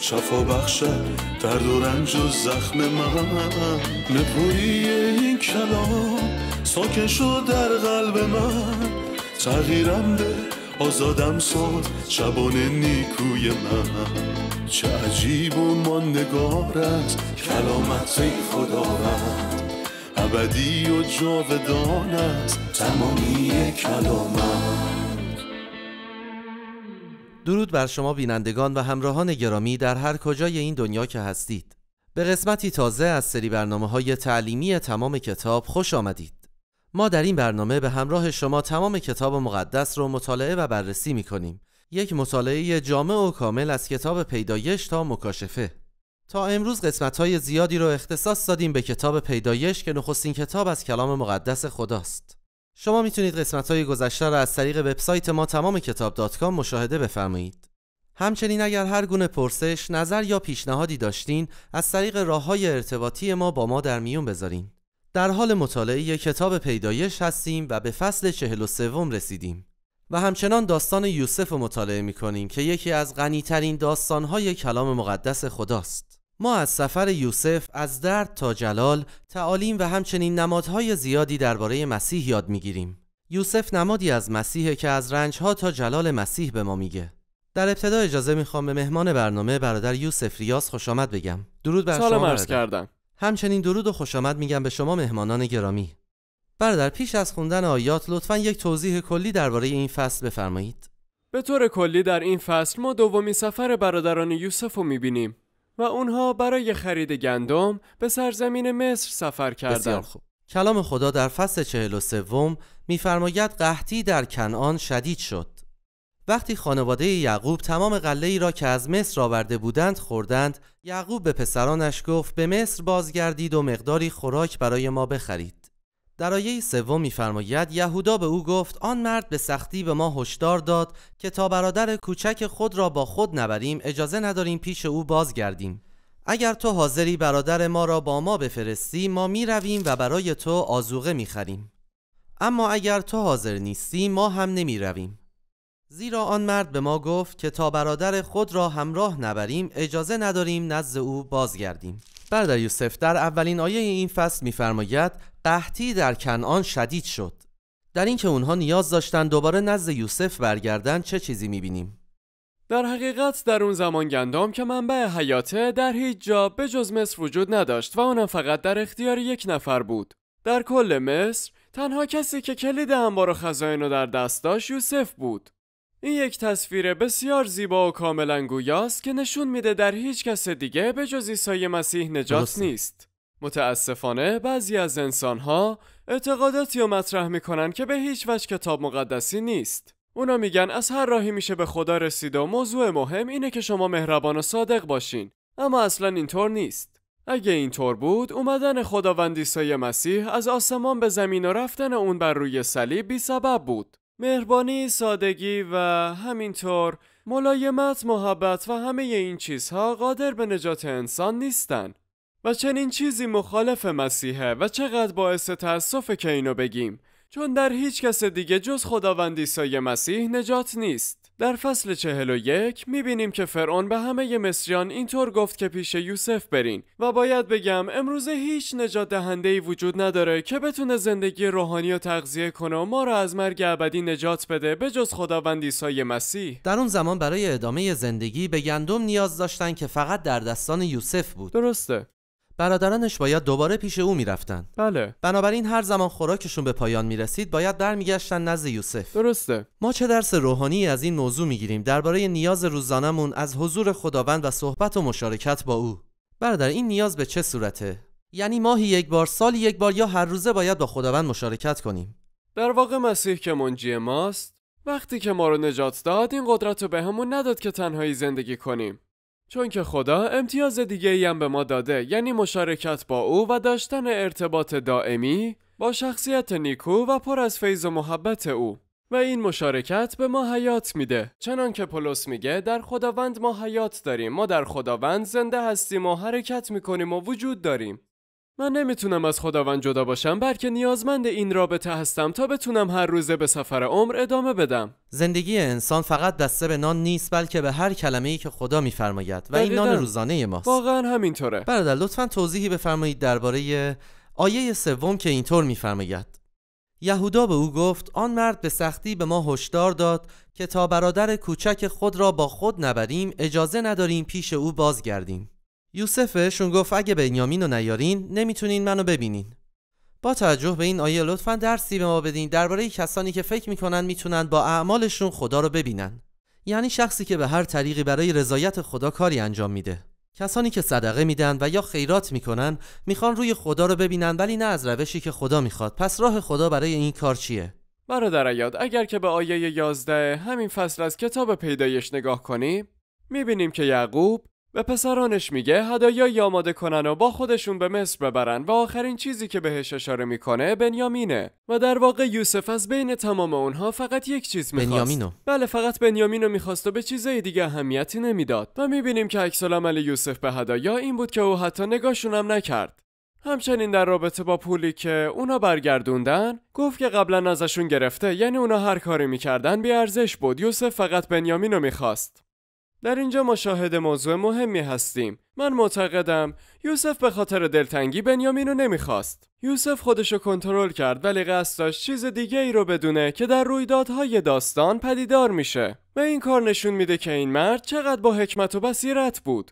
شفا بخشد در و رنج و زخم من نپویی این کلام ساکن شد در قلب من تغییرم به آزادم ساد شبان نیکوی من چه عجیب و نگارت کلامت ای خدا، ابدی و جاودانت تمامی کلامت درود بر شما بینندگان و همراهان گرامی در هر کجای این دنیا که هستید به قسمتی تازه از سری برنامه های تعلیمی تمام کتاب خوش آمدید ما در این برنامه به همراه شما تمام کتاب مقدس رو مطالعه و بررسی می کنیم یک مطالعه جامع و کامل از کتاب پیدایش تا مکاشفه تا امروز قسمت های زیادی رو اختصاص دادیم به کتاب پیدایش که نخستین کتاب از کلام مقدس خداست شما میتونید قسمت های گذشته را از طریق وبسایت ما تمام کتاب دات مشاهده بفرمایید. همچنین اگر هر گونه پرسش، نظر یا پیشنهادی داشتین از طریق راه های ارتباطی ما با ما در میون بذارین. در حال مطالعه کتاب پیدایش هستیم و به فصل چهل و رسیدیم و همچنان داستان یوسف رو مطالعه میکنیم که یکی از غنیترین داستانهای کلام مقدس خداست. ما از سفر یوسف از درد تا جلال تعالیم و همچنین نمادهای زیادی درباره مسیح یاد میگیریم. یوسف نمادی از مسیحه که از رنجها تا جلال مسیح به ما میگه. در ابتدا اجازه میخوام به مهمان برنامه برادر یوسف ریاض خوش آمد بگم. درود بر شما. عرض کردم. همچنین درود و خوش آمد میگم به شما مهمانان گرامی. برادر پیش از خوندن آیات لطفا یک توضیح کلی درباره این فصل بفرمایید. به طور کلی در این فصل ما دومین سفر برادران یوسف رو میبینیم و اونها برای خرید گندم به سرزمین مصر سفر کردند. خوب. کلام خدا در فصل 43 و میفرماید قحطی در کنعان شدید شد. وقتی خانواده یعقوب تمام قله ای را که از مصر آورده بودند خوردند، یعقوب به پسرانش گفت به مصر بازگردید و مقداری خوراک برای ما بخرید. در آیه سوم میفرماید یهودا به او گفت آن مرد به سختی به ما هشدار داد که تا برادر کوچک خود را با خود نبریم اجازه نداریم پیش او بازگردیم اگر تو حاضری برادر ما را با ما بفرستی ما می رویم و برای تو آزوغه می خریم. اما اگر تو حاضر نیستی ما هم نمی رویم. زیرا آن مرد به ما گفت که تا برادر خود را همراه نبریم اجازه نداریم نزد او بازگردیم. برادر یوسف در اولین آیه این فصل میفرماید قحطی در کنعان شدید شد در اینکه اونها نیاز داشتن دوباره نزد یوسف برگردن چه چیزی میبینیم در حقیقت در اون زمان گندم که منبع حیاته در هیچ جا به جز مصر وجود نداشت و اونم فقط در اختیار یک نفر بود در کل مصر تنها کسی که کلید انبار و خزاین رو در دست داشت یوسف بود این یک تصویر بسیار زیبا و کاملا گویاست که نشون میده در هیچ کس دیگه به جز عیسی مسیح نجات نیست متاسفانه بعضی از انسانها اعتقاداتی رو مطرح میکنن که به هیچ وجه کتاب مقدسی نیست. اونا میگن از هر راهی میشه به خدا رسید و موضوع مهم اینه که شما مهربان و صادق باشین. اما اصلا اینطور نیست. اگه اینطور بود اومدن خداوند عیسی مسیح از آسمان به زمین و رفتن اون بر روی صلیب بی سبب بود. مهربانی، سادگی و همینطور ملایمت، محبت و همه این چیزها قادر به نجات انسان نیستن. و چنین چیزی مخالف مسیحه و چقدر باعث تأسفه که اینو بگیم چون در هیچ کس دیگه جز خداوند مسیح نجات نیست در فصل می بینیم که فرعون به همه مصریان اینطور گفت که پیش یوسف برین و باید بگم امروزه هیچ نجات دهنده وجود نداره که بتونه زندگی روحانی و تغذیه کنه و ما را از مرگ ابدی نجات بده به جز خداوند عیسی مسیح در اون زمان برای ادامه زندگی به گندم نیاز داشتن که فقط در دستان یوسف بود درسته برادرانش باید دوباره پیش او میرفتند بله بنابراین هر زمان خوراکشون به پایان میرسید باید برمیگشتن نزد یوسف درسته ما چه درس روحانی از این موضوع میگیریم درباره نیاز روزانمون از حضور خداوند و صحبت و مشارکت با او برادر این نیاز به چه صورته یعنی ماهی یک بار سالی یک بار یا هر روزه باید با خداوند مشارکت کنیم در واقع مسیح که منجی ماست وقتی که ما رو نجات داد این قدرت رو به نداد که تنهایی زندگی کنیم چون که خدا امتیاز دیگه هم به ما داده یعنی مشارکت با او و داشتن ارتباط دائمی با شخصیت نیکو و پر از فیض و محبت او و این مشارکت به ما حیات میده چنان که پولس میگه در خداوند ما حیات داریم ما در خداوند زنده هستیم و حرکت میکنیم و وجود داریم من نمیتونم از خداوند جدا باشم بلکه نیازمند این رابطه هستم تا بتونم هر روزه به سفر عمر ادامه بدم زندگی انسان فقط دسته به نان نیست بلکه به هر کلمه ای که خدا میفرماید و این نان روزانه ماست واقعا همینطوره برادر لطفا توضیحی بفرمایید درباره آیه سوم که اینطور میفرماید یهودا به او گفت آن مرد به سختی به ما هشدار داد که تا برادر کوچک خود را با خود نبریم اجازه نداریم پیش او بازگردیم یوسف بهشون گفت اگه بنیامین و نیارین نمیتونین منو ببینین با توجه به این آیه لطفا درسی به ما بدین درباره کسانی که فکر میکنن میتونن با اعمالشون خدا رو ببینن یعنی شخصی که به هر طریقی برای رضایت خدا کاری انجام میده کسانی که صدقه میدن و یا خیرات میکنن میخوان روی خدا رو ببینن ولی نه از روشی که خدا میخواد پس راه خدا برای این کار چیه برادر یاد اگر که به آیه 11 همین فصل از کتاب پیدایش نگاه کنیم میبینیم که یعقوب به پسرانش میگه هدایایی آماده کنن و با خودشون به مصر ببرن و آخرین چیزی که بهش اشاره میکنه بنیامینه و در واقع یوسف از بین تمام اونها فقط یک چیز میخواست بنیامینو بله فقط بنیامینو میخواست و به چیزای دیگه اهمیتی نمیداد و میبینیم که عکس یوسف به هدایا این بود که او حتی نگاهشونم نکرد همچنین در رابطه با پولی که اونا برگردوندن گفت که قبلا ازشون گرفته یعنی اونا هر کاری میکردن بی ارزش بود یوسف فقط بنیامینو میخواست در اینجا ما شاهد موضوع مهمی هستیم من معتقدم یوسف به خاطر دلتنگی بنیامینو نمیخواست یوسف خودش رو کنترل کرد ولی قصد داشت چیز دیگه ای رو بدونه که در رویدادهای داستان پدیدار میشه و این کار نشون میده که این مرد چقدر با حکمت و بصیرت بود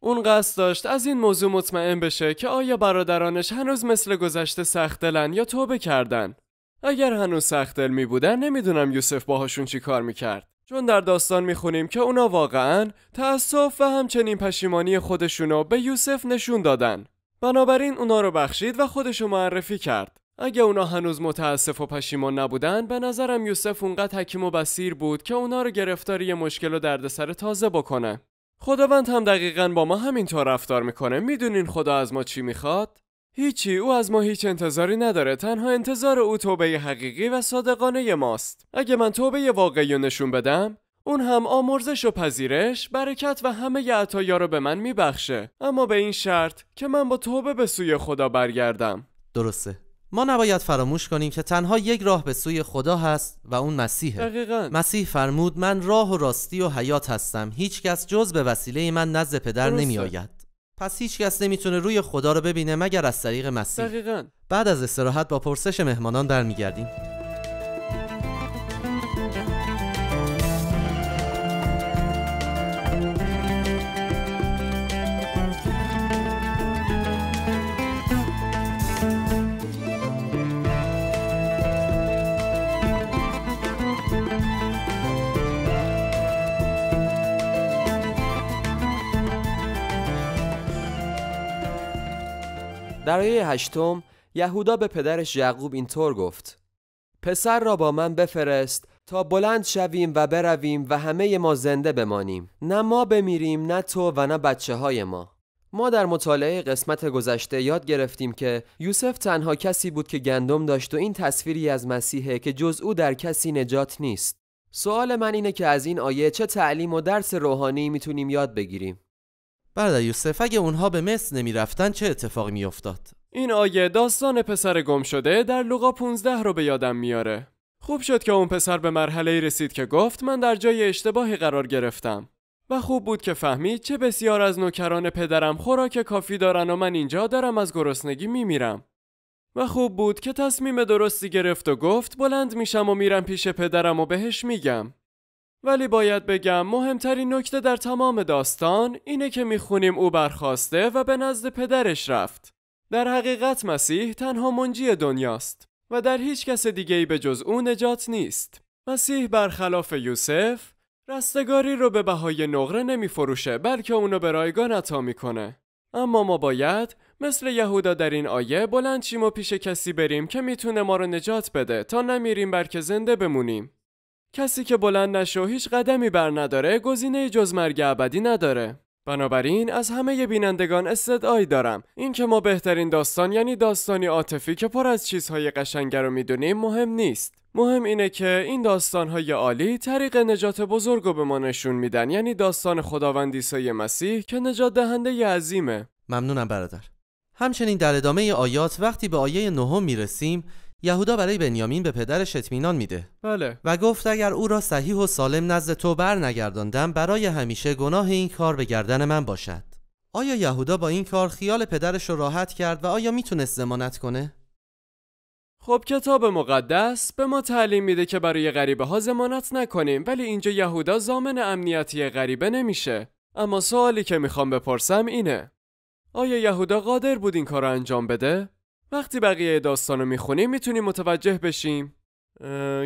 اون قصد داشت از این موضوع مطمئن بشه که آیا برادرانش هنوز مثل گذشته سخت دلن یا توبه کردن اگر هنوز سخت دل می بودن نمیدونم یوسف باهاشون چی کار میکرد چون در داستان میخونیم که اونا واقعا تأسف و همچنین پشیمانی خودشونو به یوسف نشون دادن. بنابراین اونا رو بخشید و خودشو معرفی کرد. اگه اونا هنوز متاسف و پشیمان نبودن به نظرم یوسف اونقدر حکیم و بسیر بود که اونا رو گرفتاری یه مشکل و دردسر تازه بکنه خداوند هم دقیقا با ما همینطور رفتار میکنه میدونین خدا از ما چی میخواد هیچی او از ما هیچ انتظاری نداره تنها انتظار او توبه حقیقی و صادقانه ماست اگه من توبه واقعی رو نشون بدم اون هم آمرزش و پذیرش برکت و همه عطایا رو به من میبخشه اما به این شرط که من با توبه به سوی خدا برگردم درسته ما نباید فراموش کنیم که تنها یک راه به سوی خدا هست و اون مسیحه دقیقا. مسیح فرمود من راه و راستی و حیات هستم هیچ جز به وسیله من نزد پدر نمیآید پس هیچ کس نمیتونه روی خدا رو ببینه مگر از طریق مسیح دقیقا. بعد از استراحت با پرسش مهمانان برمیگردیم در آیه هشتم یهودا به پدرش یعقوب اینطور گفت پسر را با من بفرست تا بلند شویم و برویم و همه ما زنده بمانیم نه ما بمیریم نه تو و نه بچه های ما ما در مطالعه قسمت گذشته یاد گرفتیم که یوسف تنها کسی بود که گندم داشت و این تصویری از مسیحه که جز او در کسی نجات نیست سوال من اینه که از این آیه چه تعلیم و درس روحانی میتونیم یاد بگیریم برادر یوسف اگه اونها به مصر رفتن چه اتفاقی افتاد؟ این آیه داستان پسر گم شده در لوقا 15 رو به یادم میاره خوب شد که اون پسر به مرحله رسید که گفت من در جای اشتباهی قرار گرفتم و خوب بود که فهمید چه بسیار از نوکران پدرم خوراک کافی دارن و من اینجا دارم از گرسنگی میمیرم و خوب بود که تصمیم درستی گرفت و گفت بلند میشم و میرم پیش پدرم و بهش میگم ولی باید بگم مهمترین نکته در تمام داستان اینه که میخونیم او برخواسته و به نزد پدرش رفت. در حقیقت مسیح تنها منجی دنیاست و در هیچ کس دیگه ای به جز او نجات نیست. مسیح برخلاف یوسف رستگاری رو به بهای نقره نمیفروشه بلکه اونو به رایگان عطا میکنه. اما ما باید مثل یهودا در این آیه بلند چیم و پیش کسی بریم که میتونه ما رو نجات بده تا نمیریم بلکه زنده بمونیم. کسی که بلند نشه و هیچ قدمی بر نداره گزینه جز مرگ ابدی نداره بنابراین از همه بینندگان استدعایی دارم اینکه ما بهترین داستان یعنی داستانی عاطفی که پر از چیزهای قشنگ رو میدونیم مهم نیست مهم اینه که این داستانهای عالی طریق نجات بزرگ رو به ما نشون میدن یعنی داستان خداوند مسیح که نجات دهنده ی عظیمه ممنونم برادر همچنین در ادامه آیات وقتی به آیه نهم میرسیم یهودا برای بنیامین به پدرش شتمینان میده بله و گفت اگر او را صحیح و سالم نزد تو بر نگرداندم برای همیشه گناه این کار به گردن من باشد آیا یهودا با این کار خیال پدرش را راحت کرد و آیا میتونست زمانت کنه؟ خب کتاب مقدس به ما تعلیم میده که برای غریبه ها زمانت نکنیم ولی اینجا یهودا زامن امنیتی غریبه نمیشه اما سوالی که میخوام بپرسم اینه آیا یهودا قادر بود این کار انجام بده؟ وقتی بقیه داستانو میخونیم میتونیم متوجه بشیم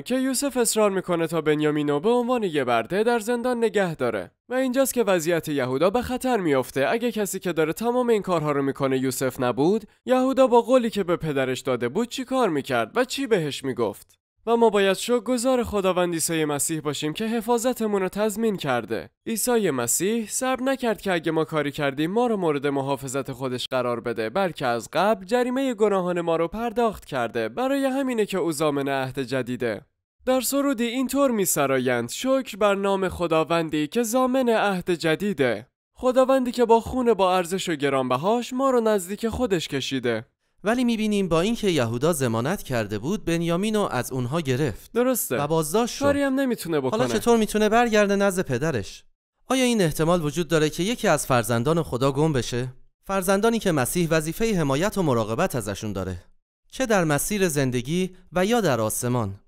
که یوسف اصرار میکنه تا بنیامینو به عنوان یه برده در زندان نگه داره و اینجاست که وضعیت یهودا به خطر میافته اگه کسی که داره تمام این کارها رو میکنه یوسف نبود یهودا با قولی که به پدرش داده بود چی کار میکرد و چی بهش میگفت و ما باید شکرگزار خداوند عیسی مسیح باشیم که حفاظتمون رو تضمین کرده. عیسی مسیح صبر نکرد که اگه ما کاری کردیم ما رو مورد محافظت خودش قرار بده بلکه از قبل جریمه گناهان ما رو پرداخت کرده برای همینه که او زامن عهد جدیده. در سرودی اینطور می سرایند شکر بر نام خداوندی که زامن عهد جدیده. خداوندی که با خون با ارزش و گرانبهاش ما رو نزدیک خودش کشیده. ولی میبینیم با اینکه یهودا زمانت کرده بود بنیامین رو از اونها گرفت درسته و بازداشت شد هم نمیتونه بکنه حالا چطور میتونه برگرده نزد پدرش آیا این احتمال وجود داره که یکی از فرزندان خدا گم بشه فرزندانی که مسیح وظیفه حمایت و مراقبت ازشون داره چه در مسیر زندگی و یا در آسمان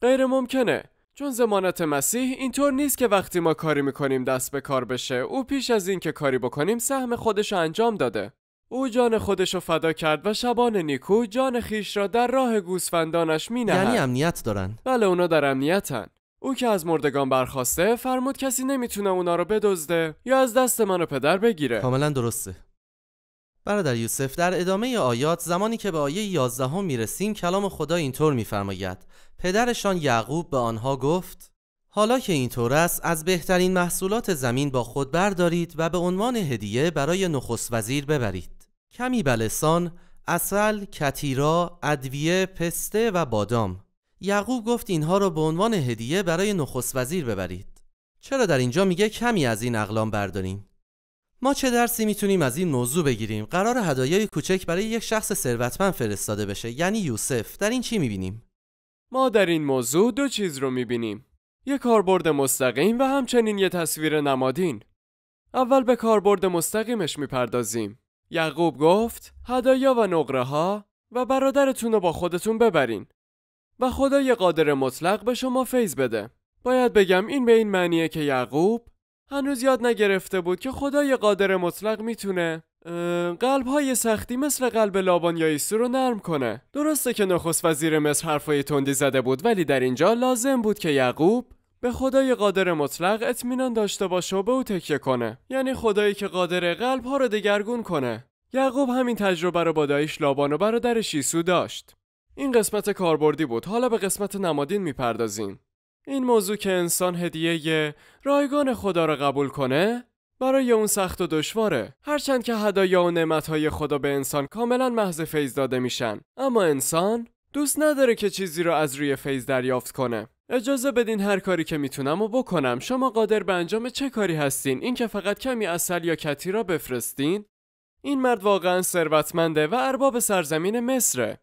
غیر ممکنه چون زمانت مسیح اینطور نیست که وقتی ما کاری میکنیم دست به کار بشه او پیش از اینکه کاری بکنیم سهم خودش انجام داده او جان خودش را فدا کرد و شبان نیکو جان خیش را در راه گوسفندانش می نهد. یعنی امنیت دارن بله اونا در امنیتن او که از مردگان برخواسته فرمود کسی نمیتونه اونا رو بدزده یا از دست من و پدر بگیره کاملا درسته برادر یوسف در ادامه آیات زمانی که به آیه 11 هم رسیم کلام خدا اینطور میفرماید پدرشان یعقوب به آنها گفت حالا که اینطور است از بهترین محصولات زمین با خود بردارید و به عنوان هدیه برای نخست وزیر ببرید کمی بلسان، اصل، کتیرا، ادویه، پسته و بادام. یعقوب گفت اینها را به عنوان هدیه برای نخست وزیر ببرید. چرا در اینجا میگه کمی از این اقلام برداریم؟ ما چه درسی میتونیم از این موضوع بگیریم؟ قرار هدایای کوچک برای یک شخص ثروتمند فرستاده بشه یعنی یوسف. در این چی میبینیم؟ ما در این موضوع دو چیز رو میبینیم. یک کاربرد مستقیم و همچنین یه تصویر نمادین. اول به کاربرد مستقیمش میپردازیم. یعقوب گفت هدایا و نقره ها و برادرتون رو با خودتون ببرین و خدای قادر مطلق به شما فیض بده باید بگم این به این معنیه که یعقوب هنوز یاد نگرفته بود که خدای قادر مطلق میتونه قلب های سختی مثل قلب لابان یا ایسو رو نرم کنه درسته که نخست وزیر مصر حرفای تندی زده بود ولی در اینجا لازم بود که یعقوب به خدای قادر مطلق اطمینان داشته باشه و به او تکیه کنه یعنی خدایی که قادر قلب ها رو دگرگون کنه یعقوب همین تجربه رو با دایش لابان و برادر شیسو داشت این قسمت کاربردی بود حالا به قسمت نمادین میپردازیم این موضوع که انسان هدیه رایگان خدا را قبول کنه برای اون سخت و دشواره هرچند که هدایا و نعمتهای خدا به انسان کاملا محض فیض داده میشن اما انسان دوست نداره که چیزی را از روی فیض دریافت کنه اجازه بدین هر کاری که میتونم و بکنم شما قادر به انجام چه کاری هستین این که فقط کمی اصل یا کتی را بفرستین این مرد واقعا ثروتمنده و ارباب سرزمین مصره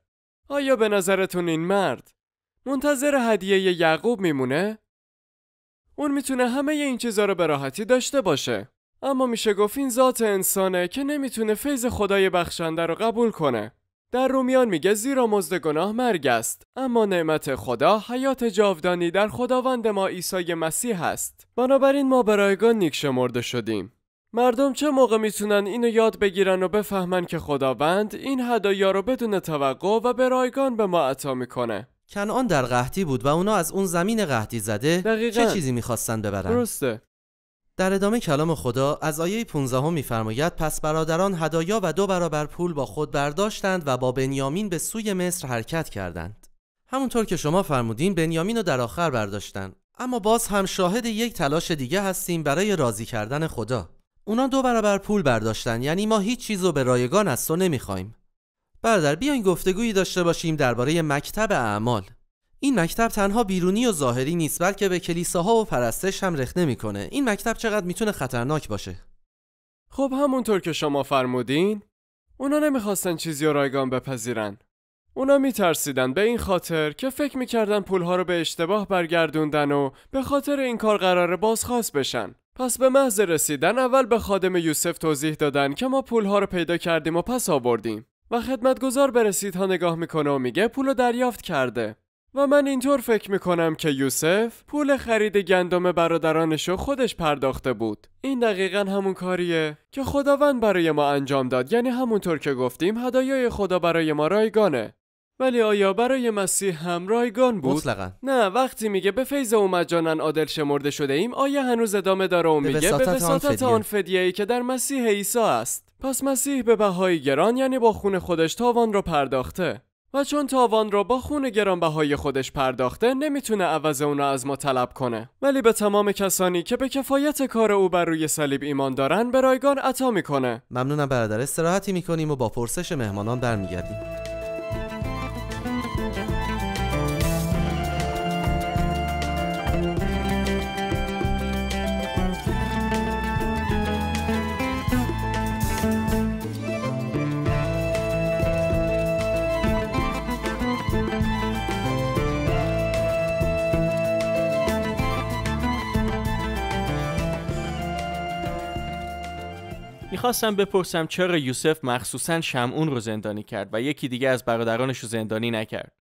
آیا به نظرتون این مرد منتظر هدیه یعقوب میمونه اون میتونه همه این چیزا رو به راحتی داشته باشه اما میشه گفت این ذات انسانه که نمیتونه فیض خدای بخشنده رو قبول کنه در رومیان میگه زیرا مزد گناه مرگ است اما نعمت خدا حیات جاودانی در خداوند ما عیسی مسیح است بنابراین ما برایگان نیک شمرده شدیم مردم چه موقع میتونن اینو یاد بگیرن و بفهمن که خداوند این هدایا رو بدون توقع و به رایگان به ما عطا میکنه کنعان در قحطی بود و اونا از اون زمین قحطی زده دقیقا. چه چیزی میخواستن ببرن درسته در ادامه کلام خدا از آیه 15 میفرماید پس برادران هدایا و دو برابر پول با خود برداشتند و با بنیامین به سوی مصر حرکت کردند همونطور که شما فرمودین بنیامین رو در آخر برداشتند اما باز هم شاهد یک تلاش دیگه هستیم برای راضی کردن خدا اونا دو برابر پول برداشتن یعنی ما هیچ چیز رو به رایگان از تو نمیخوایم برادر بیاین گفتگویی داشته باشیم درباره مکتب اعمال این مکتب تنها بیرونی و ظاهری نیست بلکه به کلیساها و پرستش هم رخ میکنه این مکتب چقدر میتونه خطرناک باشه خب همونطور که شما فرمودین اونا نمیخواستن چیزی رایگان بپذیرن اونا میترسیدن به این خاطر که فکر میکردن پولها رو به اشتباه برگردوندن و به خاطر این کار قرار بازخواست بشن پس به محض رسیدن اول به خادم یوسف توضیح دادن که ما پولها رو پیدا کردیم و پس آوردیم و خدمتگزار به رسیدها نگاه میکنه و میگه پول رو دریافت کرده و من اینطور فکر میکنم که یوسف پول خرید گندم برادرانش رو خودش پرداخته بود این دقیقا همون کاریه که خداوند برای ما انجام داد یعنی همونطور که گفتیم هدایای خدا برای ما رایگانه ولی آیا برای مسیح هم رایگان بود؟ نه وقتی میگه به فیض او مجانن عادل شمرده شده ایم آیا هنوز ادامه داره و میگه به وساطت آن فدیه ای که در مسیح عیسی است پس مسیح به بهای گران یعنی با خون خودش تاوان را پرداخته و چون تاوان را با خون گرانبهای خودش پرداخته نمیتونه عوض اون را از ما طلب کنه ولی به تمام کسانی که به کفایت کار او بر روی صلیب ایمان دارن به رایگان عطا میکنه ممنونم برادر استراحتی میکنیم و با پرسش مهمانان برمیگردیم میخواستم بپرسم چرا یوسف مخصوصا شمعون رو زندانی کرد و یکی دیگه از برادرانش رو زندانی نکرد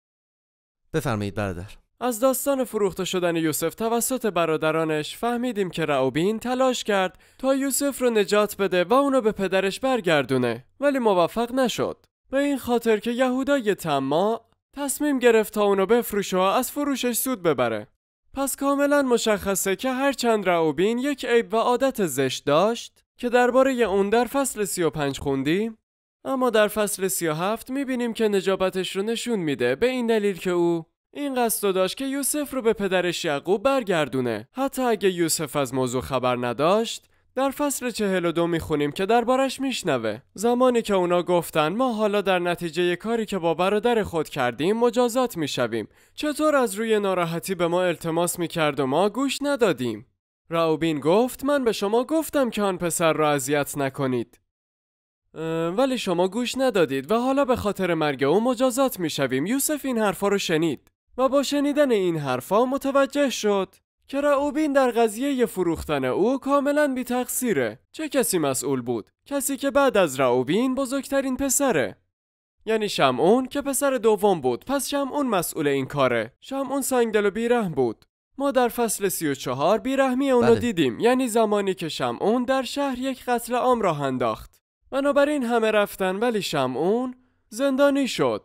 بفرمایید برادر از داستان فروخته شدن یوسف توسط برادرانش فهمیدیم که رعوبین تلاش کرد تا یوسف رو نجات بده و اونو به پدرش برگردونه ولی موفق نشد به این خاطر که یهودای تما تصمیم گرفت تا اونو بفروش و از فروشش سود ببره پس کاملا مشخصه که هرچند رعوبین یک عیب و عادت زشت داشت که درباره اون در فصل 35 خوندیم اما در فصل 37 میبینیم که نجابتش رو نشون میده به این دلیل که او این قصد داشت که یوسف رو به پدرش یعقوب برگردونه حتی اگه یوسف از موضوع خبر نداشت در فصل 42 و میخونیم که دربارش میشنوه زمانی که اونا گفتن ما حالا در نتیجه کاری که با برادر خود کردیم مجازات میشویم چطور از روی ناراحتی به ما التماس میکرد و ما گوش ندادیم راوبین گفت من به شما گفتم که آن پسر را اذیت نکنید. ولی شما گوش ندادید و حالا به خاطر مرگ او مجازات میشویم یوسف این حرفا رو شنید و با شنیدن این حرفا متوجه شد که رعوبین در قضیه فروختن او کاملا بی تقصیره. چه کسی مسئول بود؟ کسی که بعد از راوبین بزرگترین پسره. یعنی شمعون که پسر دوم بود پس شمعون مسئول این کاره. شمعون سنگدل و بیره بود. ما در فصل سی و چهار بیرحمی اون بله. دیدیم یعنی زمانی که شمعون در شهر یک قتل عام راه انداخت بنابراین همه رفتن ولی شمعون زندانی شد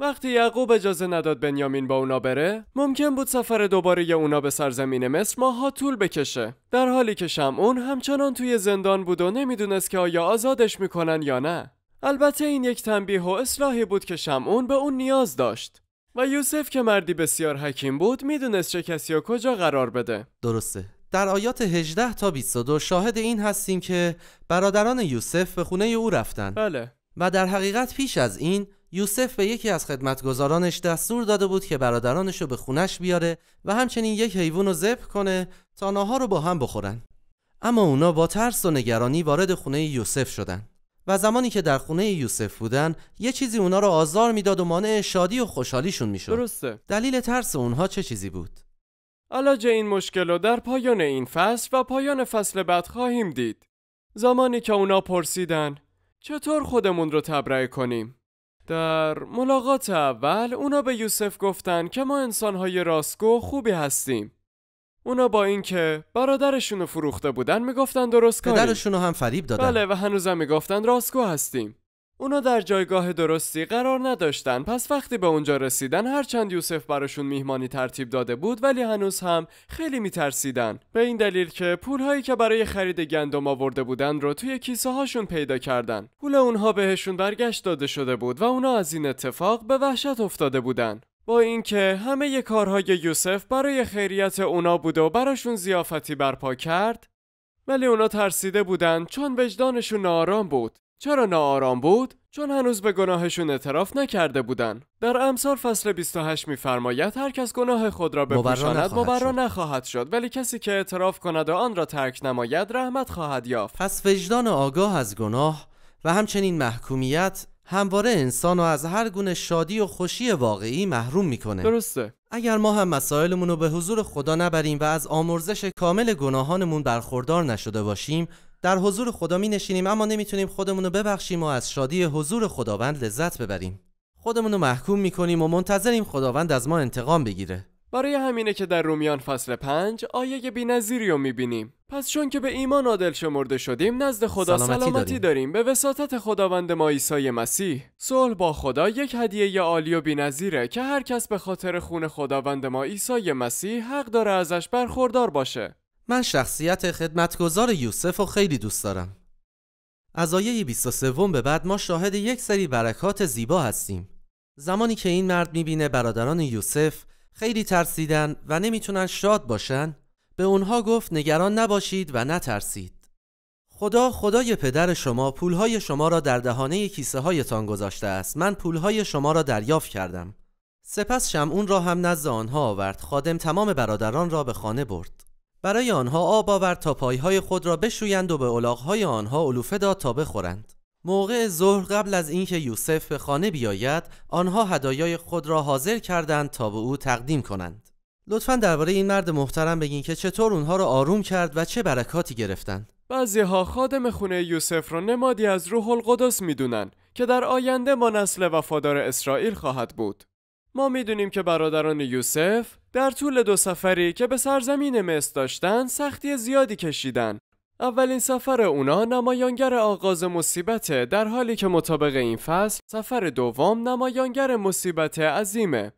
وقتی یعقوب اجازه نداد بنیامین با اونا بره ممکن بود سفر دوباره اونا به سرزمین مصر ماها طول بکشه در حالی که شمعون همچنان توی زندان بود و نمیدونست که آیا آزادش میکنن یا نه البته این یک تنبیه و اصلاحی بود که شمعون به اون نیاز داشت و یوسف که مردی بسیار حکیم بود میدونست چه کسی و کجا قرار بده درسته در آیات 18 تا 22 شاهد این هستیم که برادران یوسف به خونه او رفتن بله و در حقیقت پیش از این یوسف به یکی از خدمتگزارانش دستور داده بود که برادرانش رو به خونش بیاره و همچنین یک حیوان رو ذبح کنه تا ناها رو با هم بخورن اما اونا با ترس و نگرانی وارد خونه یوسف شدن و زمانی که در خونه یوسف بودن یه چیزی اونا رو آزار میداد و مانع شادی و خوشحالیشون میشد درسته دلیل ترس اونها چه چیزی بود علاج این مشکل رو در پایان این فصل و پایان فصل بعد خواهیم دید زمانی که اونا پرسیدن چطور خودمون رو تبرئه کنیم در ملاقات اول اونا به یوسف گفتن که ما انسانهای راستگو خوبی هستیم اونا با اینکه برادرشونو فروخته بودن میگفتن درست کاری پدرشونو هم فریب دادن بله و هنوزم میگفتن راستگو هستیم اونا در جایگاه درستی قرار نداشتن پس وقتی به اونجا رسیدن هرچند یوسف براشون میهمانی ترتیب داده بود ولی هنوز هم خیلی میترسیدن به این دلیل که پولهایی که برای خرید گندم آورده بودن رو توی کیسه هاشون پیدا کردن پول اونها بهشون برگشت داده شده بود و اونا از این اتفاق به وحشت افتاده بودن با اینکه همه کارهای یوسف برای خیریت اونا بود و براشون زیافتی برپا کرد ولی اونا ترسیده بودن چون وجدانشون ناآرام بود چرا ناآرام بود چون هنوز به گناهشون اعتراف نکرده بودن در امثال فصل 28 میفرماید هر کس گناه خود را بپوشاند مبرا نخواهد شد ولی کسی که اعتراف کند و آن را ترک نماید رحمت خواهد یافت پس وجدان آگاه از گناه و همچنین محکومیت همواره انسان رو از هر گونه شادی و خوشی واقعی محروم میکنه درسته اگر ما هم مسائلمون رو به حضور خدا نبریم و از آمرزش کامل گناهانمون برخوردار نشده باشیم در حضور خدا می نشینیم اما نمیتونیم خودمون رو ببخشیم و از شادی حضور خداوند لذت ببریم خودمون رو محکوم میکنیم و منتظریم خداوند از ما انتقام بگیره برای همینه که در رومیان فصل پنج آیه نظیری رو میبینیم پس چون که به ایمان عادل شمرده شدیم نزد خدا سلامتی, داریم. به وساطت خداوند ما عیسی مسیح صلح با خدا یک هدیه ی عالی و بی‌نظیره که هر کس به خاطر خون خداوند ما عیسی مسیح حق داره ازش برخوردار باشه من شخصیت خدمتگزار یوسف رو خیلی دوست دارم از آیه 23 به بعد ما شاهد یک سری برکات زیبا هستیم زمانی که این مرد میبینه برادران یوسف خیلی ترسیدن و نمیتونن شاد باشن به اونها گفت نگران نباشید و نترسید خدا خدای پدر شما پولهای شما را در دهانه کیسه هایتان گذاشته است من پولهای شما را دریافت کردم سپس اون را هم نزد آنها آورد خادم تمام برادران را به خانه برد برای آنها آب آورد تا پایهای خود را بشویند و به الاغهای آنها علوفه داد تا بخورند موقع ظهر قبل از اینکه یوسف به خانه بیاید آنها هدایای خود را حاضر کردند تا به او تقدیم کنند لطفا درباره این مرد محترم بگین که چطور اونها را آروم کرد و چه برکاتی گرفتند بعضی ها خادم خونه یوسف را نمادی از روح القدس میدونن که در آینده ما نسل وفادار اسرائیل خواهد بود ما میدونیم که برادران یوسف در طول دو سفری که به سرزمین مصر داشتن سختی زیادی کشیدن اولین سفر اونا نمایانگر آغاز مصیبته در حالی که مطابق این فصل سفر دوم نمایانگر مصیبت عظیمه.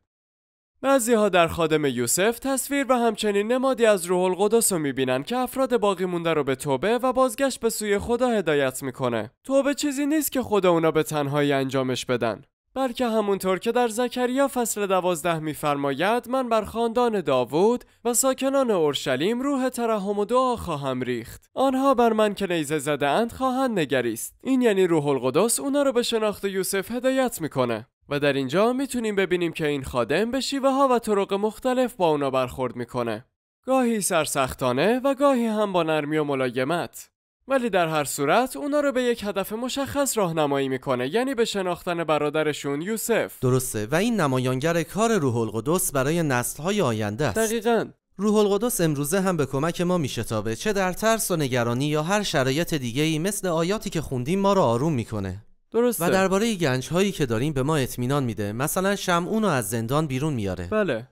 بعضی ها در خادم یوسف تصویر و همچنین نمادی از روح القدس رو میبینن که افراد باقی مونده رو به توبه و بازگشت به سوی خدا هدایت میکنه. توبه چیزی نیست که خدا اونا به تنهایی انجامش بدن. بلکه همونطور که در زکریا فصل دوازده میفرماید من بر خاندان داوود و ساکنان اورشلیم روح ترحم و دعا خواهم ریخت آنها بر من که نیزه زده اند خواهند نگریست این یعنی روح القدس اونا رو به شناخت یوسف هدایت میکنه و در اینجا میتونیم ببینیم که این خادم به شیوه ها و طرق مختلف با اونا برخورد میکنه گاهی سرسختانه و گاهی هم با نرمی و ملایمت ولی در هر صورت اونا رو به یک هدف مشخص راهنمایی میکنه یعنی به شناختن برادرشون یوسف درسته و این نمایانگر کار روح القدس برای های آینده است دقیقاً روح القدس امروزه هم به کمک ما میشتابه چه در ترس و نگرانی یا هر شرایط دیگه ای مثل آیاتی که خوندیم ما رو آروم میکنه درسته. و درباره گنج هایی که داریم به ما اطمینان میده مثلا شمعون رو از زندان بیرون میاره بله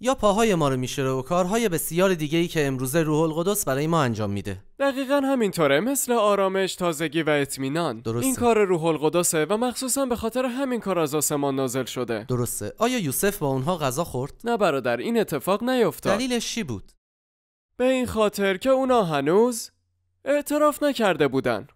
یا پاهای ما رو میشوره و کارهای بسیار دیگه ای که امروزه روح القدس برای ما انجام میده دقیقا همینطوره مثل آرامش تازگی و اطمینان درسته. این کار روح القدسه و مخصوصا به خاطر همین کار از آسمان نازل شده درسته آیا یوسف با اونها غذا خورد نه برادر این اتفاق نیفتاد دلیلش چی بود به این خاطر که اونا هنوز اعتراف نکرده بودن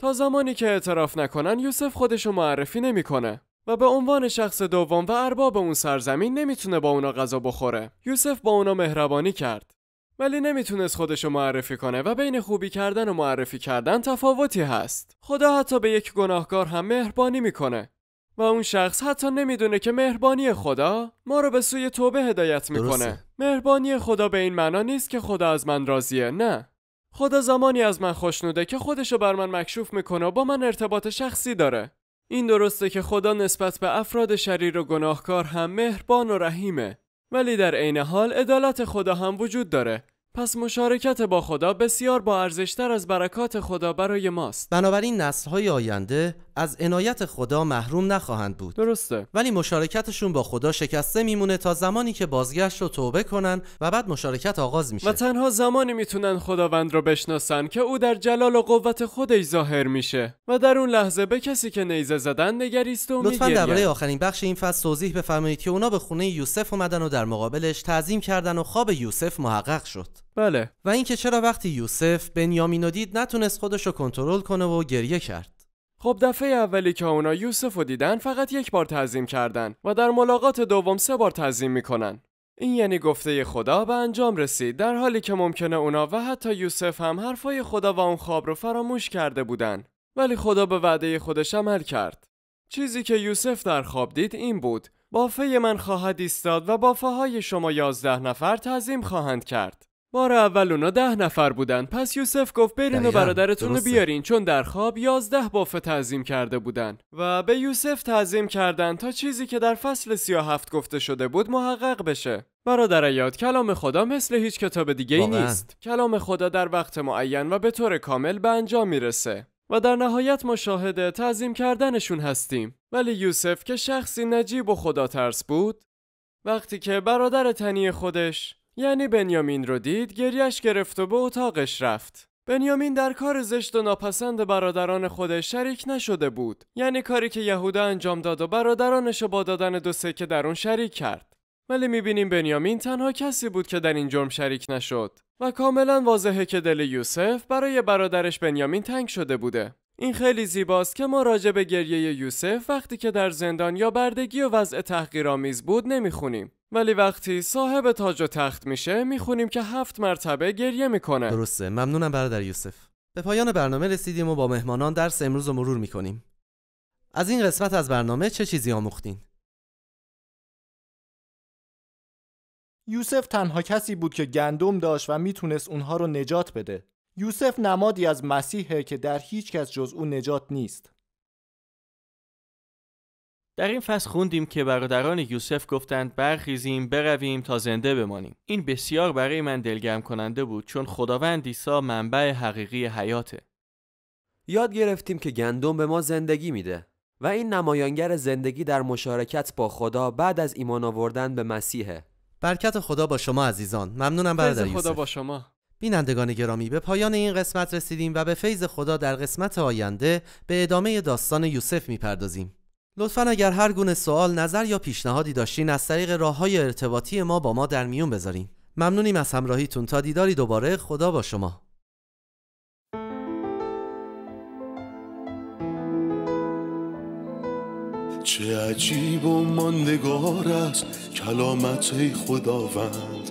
تا زمانی که اعتراف نکنن یوسف خودشو معرفی نمیکنه و به عنوان شخص دوم و ارباب اون سرزمین نمیتونه با اونا غذا بخوره. یوسف با اونا مهربانی کرد. ولی نمیتونست خودش معرفی کنه و بین خوبی کردن و معرفی کردن تفاوتی هست. خدا حتی به یک گناهکار هم مهربانی میکنه. و اون شخص حتی نمیدونه که مهربانی خدا ما رو به سوی توبه هدایت میکنه. مهربانی خدا به این معنا نیست که خدا از من راضیه نه. خدا زمانی از من خوشنوده که خودشو بر من مکشوف میکنه و با من ارتباط شخصی داره. این درسته که خدا نسبت به افراد شریر و گناهکار هم مهربان و رحیمه ولی در عین حال عدالت خدا هم وجود داره پس مشارکت با خدا بسیار با ارزشتر از برکات خدا برای ماست بنابراین های آینده از عنایت خدا محروم نخواهند بود درسته ولی مشارکتشون با خدا شکسته میمونه تا زمانی که بازگشت و توبه کنن و بعد مشارکت آغاز میشه و تنها زمانی میتونن خداوند رو بشناسن که او در جلال و قوت خودش ظاهر میشه و در اون لحظه به کسی که نیزه زدن نگریست و لطفا درباره آخرین بخش این فصل توضیح بفرمایید که اونا به خونه یوسف اومدن و در مقابلش تعظیم کردن و خواب یوسف محقق شد بله و اینکه چرا وقتی یوسف و دید نتونست خودش رو کنترل کنه و گریه کرد خب دفعه اولی که اونا یوسف رو دیدن فقط یک بار تعظیم کردن و در ملاقات دوم سه بار تعظیم میکنن این یعنی گفته خدا به انجام رسید در حالی که ممکنه اونا و حتی یوسف هم حرفای خدا و اون خواب رو فراموش کرده بودن ولی خدا به وعده خودش عمل کرد چیزی که یوسف در خواب دید این بود بافه من خواهد ایستاد و بافه های شما یازده نفر تعظیم خواهند کرد بار اول اونا ده نفر بودن پس یوسف گفت برین و برادرتون رو بیارین چون در خواب یازده بافه تعظیم کرده بودن و به یوسف تعظیم کردن تا چیزی که در فصل هفت گفته شده بود محقق بشه برادر یاد کلام خدا مثل هیچ کتاب دیگه ای نیست کلام خدا در وقت معین و به طور کامل به انجام میرسه و در نهایت مشاهده تعظیم کردنشون هستیم ولی یوسف که شخصی نجیب و خدا ترس بود وقتی که برادر تنی خودش یعنی بنیامین رو دید گریش گرفت و به اتاقش رفت. بنیامین در کار زشت و ناپسند برادران خودش شریک نشده بود. یعنی کاری که یهودا انجام داد و برادرانش با دادن دو سکه در اون شریک کرد. ولی میبینیم بنیامین تنها کسی بود که در این جرم شریک نشد و کاملا واضحه که دل یوسف برای برادرش بنیامین تنگ شده بوده. این خیلی زیباست که ما راجع به گریه یوسف وقتی که در زندان یا بردگی و وضع تحقیرآمیز بود نمیخونیم ولی وقتی صاحب تاج و تخت میشه میخونیم که هفت مرتبه گریه میکنه درسته ممنونم برادر یوسف به پایان برنامه رسیدیم و با مهمانان درس امروز رو مرور میکنیم از این قسمت از برنامه چه چیزی آموختین یوسف تنها کسی بود که گندم داشت و میتونست اونها رو نجات بده یوسف نمادی از مسیحه که در هیچ کس جز او نجات نیست. در این فصل خوندیم که برادران یوسف گفتند برخیزیم برویم تا زنده بمانیم این بسیار برای من دلگرم کننده بود چون خداوند عیسی منبع حقیقی حیاته یاد گرفتیم که گندم به ما زندگی میده و این نمایانگر زندگی در مشارکت با خدا بعد از ایمان آوردن به مسیحه برکت خدا با شما عزیزان ممنونم برادر یوسف خدا با شما بینندگان گرامی به پایان این قسمت رسیدیم و به فیض خدا در قسمت آینده به ادامه داستان یوسف میپردازیم. لطفا اگر هر گونه سوال، نظر یا پیشنهادی داشتین از طریق راه های ارتباطی ما با ما در میون بذارین. ممنونیم از همراهیتون تا دیداری دوباره خدا با شما. چه عجیب و ماندگار است کلامت خداوند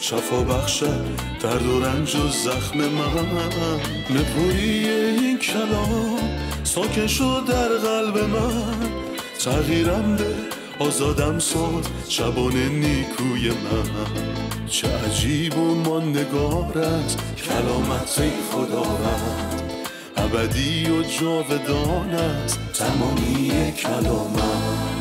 شفا بخشد درد و رنج و زخم من نپوری این کلام ساکن شد در قلب من تغییرم به آزادم ساد شبان نیکوی من چه عجیب و نگارت کلامت ای خداوند ابدی و جاودانت تمامی کلامت